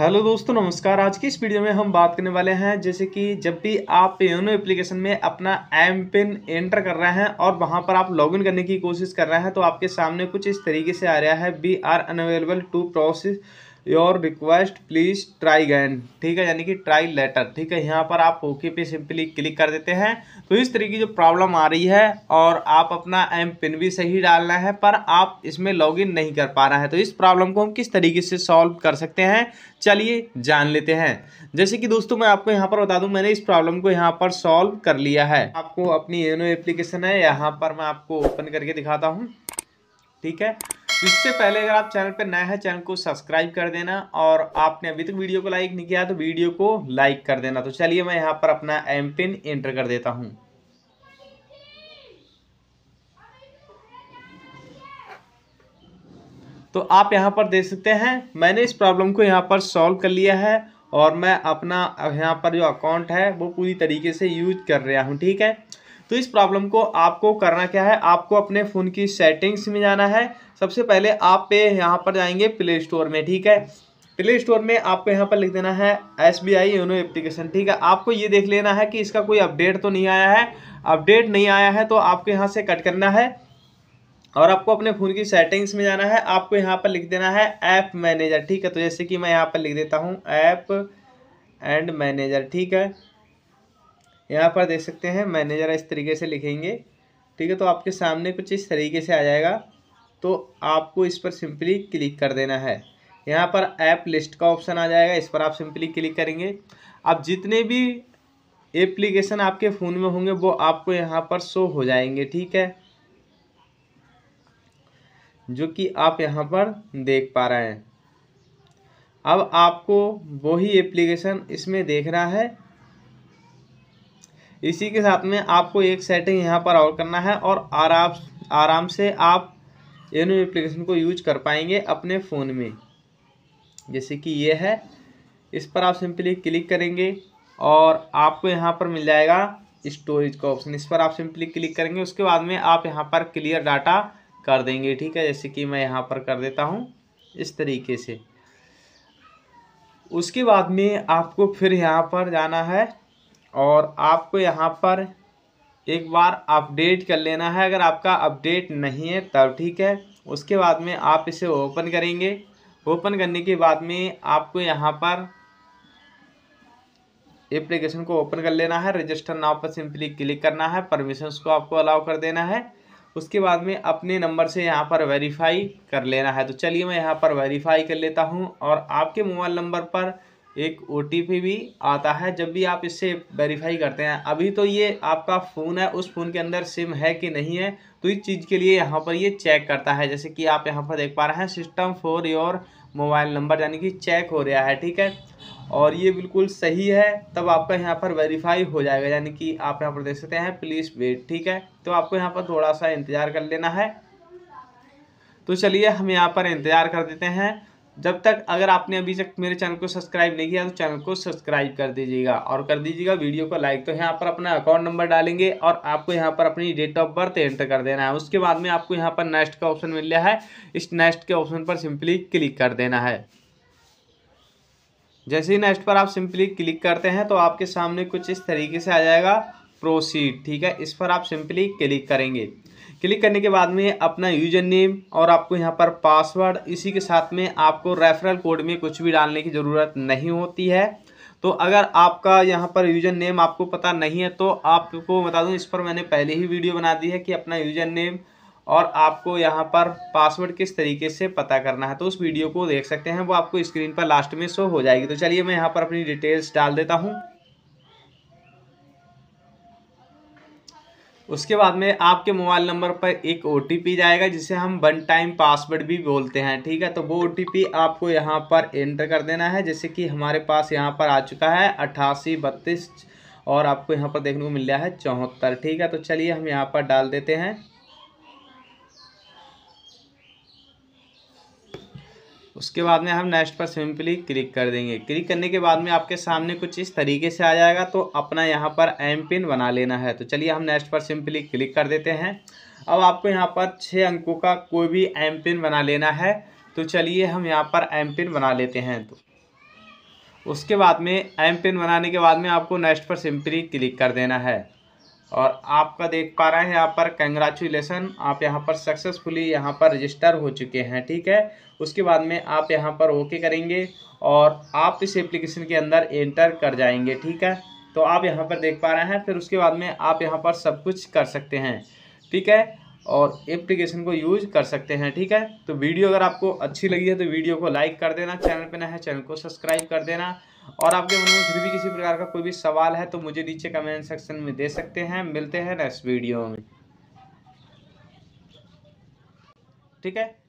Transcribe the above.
hello दोस्तों नमस्कार आज की इस वीडियो में हम बात करने वाले हैं जैसे कि जब भी आप योनो एप्लीकेशन में अपना एम पिन एंटर कर रहे हैं और वहां पर आप लॉगिन करने की कोशिश कर रहे हैं तो आपके सामने कुछ इस तरीके से आ रहा है we are unavailable to process your request please try again ठीक है यानी कि ट्राई लेटर ठीक है यहाँ पर आप ओके पे सिंपली क्लिक कर देते हैं तो इस तरीके की जो प्रॉब्लम आ रही है और आप अपना एम पिन भी सही डालना है पर आप इसमें इन नहीं कर पा रहा है तो इस प्रॉब्लम को हम किस तरीके से सॉल्व कर सकते हैं चलिए जान लेते हैं जैसे कि दोस्तों मैं आपको यहाँ पर बता दूँ मैंने इस प्रॉब्लम को यहाँ पर सॉल्व कर लिया है आपको अपनी एनो एप्लीकेशन है यहाँ पर मैं आपको ओपन करके दिखाता हूँ ठीक है इससे पहले अगर आप चैनल पर नए हैं चैनल को सब्सक्राइब कर देना और आपने अभी तक वीडियो को लाइक नहीं किया तो वीडियो को लाइक कर देना तो चलिए मैं यहाँ पर अपना एम पिन एंटर कर देता हूँ तो आप यहाँ पर देख सकते हैं मैंने इस प्रॉब्लम को यहाँ पर सॉल्व कर लिया है और मैं अपना यहाँ पर जो अकाउंट है वो पूरी तरीके से यूज कर रहा हूँ ठीक है तो इस प्रॉब्लम को आपको करना क्या है आपको अपने फ़ोन की सेटिंग्स में जाना है सबसे पहले आप पे यहाँ पर जाएंगे प्ले स्टोर में ठीक है प्ले स्टोर में आपको यहाँ पर लिख देना है S B I YONO application ठीक है आपको ये देख लेना है कि इसका कोई अपडेट तो नहीं आया है अपडेट नहीं आया है तो आपको यहाँ से कट करना है और आपको अपने फ़ोन की सेटिंग्स में जाना है आपको यहाँ पर लिख देना है ऐप मैनेजर ठीक है तो जैसे कि मैं यहाँ पर लिख देता हूँ ऐप एंड मैनेजर ठीक है यहाँ पर देख सकते हैं मैंने ज़रा इस तरीके से लिखेंगे ठीक है तो आपके सामने कुछ इस तरीके से आ जाएगा तो आपको इस पर सिंपली क्लिक कर देना है यहाँ पर ऐप लिस्ट का ऑप्शन आ जाएगा इस पर आप सिंपली क्लिक करेंगे अब जितने भी एप्लीकेशन आपके फ़ोन में होंगे वो आपको यहाँ पर शो हो जाएंगे ठीक है जो कि आप यहाँ पर देख पा रहे हैं अब आपको वही एप्लीकेशन इसमें देखना है इसी के साथ में आपको एक सेटिंग यहाँ पर और करना है और आराम आराम से आप एनो एप्लीकेशन को यूज कर पाएंगे अपने फ़ोन में जैसे कि ये है इस पर आप सिंपली क्लिक करेंगे और आपको यहाँ पर मिल जाएगा स्टोरेज का ऑप्शन इस पर आप सिंपली क्लिक करेंगे उसके बाद में आप यहाँ पर क्लियर डाटा कर देंगे ठीक है जैसे कि मैं यहाँ पर कर देता हूँ इस तरीके से उसके बाद में आपको फिर यहाँ पर जाना है और आपको यहाँ पर एक बार अपडेट कर लेना है अगर आपका अपडेट नहीं है तब ठीक है उसके बाद में आप इसे ओपन करेंगे ओपन करने के बाद में आपको यहाँ पर एप्लीकेशन को ओपन कर लेना है रजिस्टर नाव पर सिंपली क्लिक करना है परमिशंस को आपको अलाउ कर देना है उसके बाद में अपने नंबर से यहाँ पर वेरीफाई कर लेना है तो चलिए मैं यहाँ पर वेरीफाई कर लेता हूँ और आपके मोबाइल नंबर पर एक ओ भी आता है जब भी आप इससे वेरीफाई करते हैं अभी तो ये आपका फ़ोन है उस फ़ोन के अंदर सिम है कि नहीं है तो इस चीज़ के लिए यहाँ पर ये चेक करता है जैसे कि आप यहाँ पर देख पा रहे हैं system for your mobile number यानी कि चेक हो रहा है ठीक है और ये बिल्कुल सही है तब आपका यहाँ पर वेरीफाई हो जाएगा यानी कि आप यहाँ पर देख सकते हैं प्लीज़ वेट ठीक है तो आपको यहाँ पर थोड़ा सा इंतज़ार कर लेना है तो चलिए हम यहाँ पर इंतज़ार कर देते हैं जब तक अगर आपने अभी तक मेरे चैनल को सब्सक्राइब नहीं किया तो चैनल को सब्सक्राइब कर दीजिएगा और कर दीजिएगा वीडियो को लाइक तो यहाँ पर अपना अकाउंट नंबर डालेंगे और आपको यहाँ पर अपनी डेट ऑफ बर्थ एंटर कर देना है उसके बाद में आपको यहाँ पर नेक्स्ट का ऑप्शन मिल रहा है इस नेक्स्ट के ऑप्शन पर सिंपली क्लिक कर देना है जैसे ही नेक्स्ट पर आप सिंपली क्लिक करते हैं तो आपके सामने कुछ इस तरीके से आ जाएगा प्रोसीड ठीक है इस पर आप सिंपली क्लिक करेंगे क्लिक करने के बाद में अपना यूजर नेम और आपको यहाँ पर पासवर्ड इसी के साथ में आपको रेफरल कोड में कुछ भी डालने की ज़रूरत नहीं होती है तो अगर आपका यहाँ पर यूजर नेम आपको पता नहीं है तो आपको बता दूँ इस पर मैंने पहले ही वीडियो बना दी है कि अपना यूजर नेम और आपको यहाँ पर पासवर्ड किस तरीके से पता करना है तो उस वीडियो को देख सकते हैं वो आपको स्क्रीन पर लास्ट में शो हो जाएगी तो चलिए मैं यहाँ पर अपनी डिटेल्स डाल देता हूँ उसके बाद में आपके मोबाइल नंबर पर एक ओ जाएगा जिसे हम वन टाइम पासवर्ड भी बोलते हैं ठीक है तो वो ओ आपको यहाँ पर एंटर कर देना है जैसे कि हमारे पास यहाँ पर आ चुका है अट्ठासी बत्तीस और आपको यहाँ पर देखने को मिल रहा है चौहत्तर ठीक है तो चलिए हम यहाँ पर डाल देते हैं उसके बाद में हम नेक्स्ट पर सिंपली क्लिक कर देंगे क्लिक करने के बाद में आपके सामने कुछ इस तरीके से आ जाएगा तो अपना यहाँ पर एम पिन बना लेना है तो चलिए हम नेक्स्ट पर सिंपली क्लिक कर देते हैं अब आपको यहाँ पर छः अंकों का कोई भी एम पिन बना लेना है तो चलिए हम यहाँ पर एम पिन बना लेते हैं तो उसके बाद में एम पिन बनाने के बाद में आपको नेक्स्ट पर सिंपली क्लिक कर देना है और आपका देख पा रहे हैं यहाँ पर कंग्रेचुलेसन आप यहाँ पर सक्सेसफुली यहाँ पर रजिस्टर हो चुके हैं ठीक है उसके बाद में आप यहाँ पर ओके करेंगे और आप इस एप्लीकेशन के अंदर एंटर कर जाएंगे ठीक है तो आप यहाँ पर देख पा रहे हैं फिर उसके बाद में आप यहाँ पर सब कुछ कर सकते हैं ठीक है और एप्लीकेशन को यूज कर सकते हैं ठीक है तो वीडियो अगर आपको अच्छी लगी है तो वीडियो को लाइक कर देना चैनल पे ना है चैनल को सब्सक्राइब कर देना और आपके मन में फिर भी किसी प्रकार का कोई भी सवाल है तो मुझे नीचे कमेंट सेक्शन में दे सकते हैं मिलते हैं नेक्स्ट वीडियो में ठीक है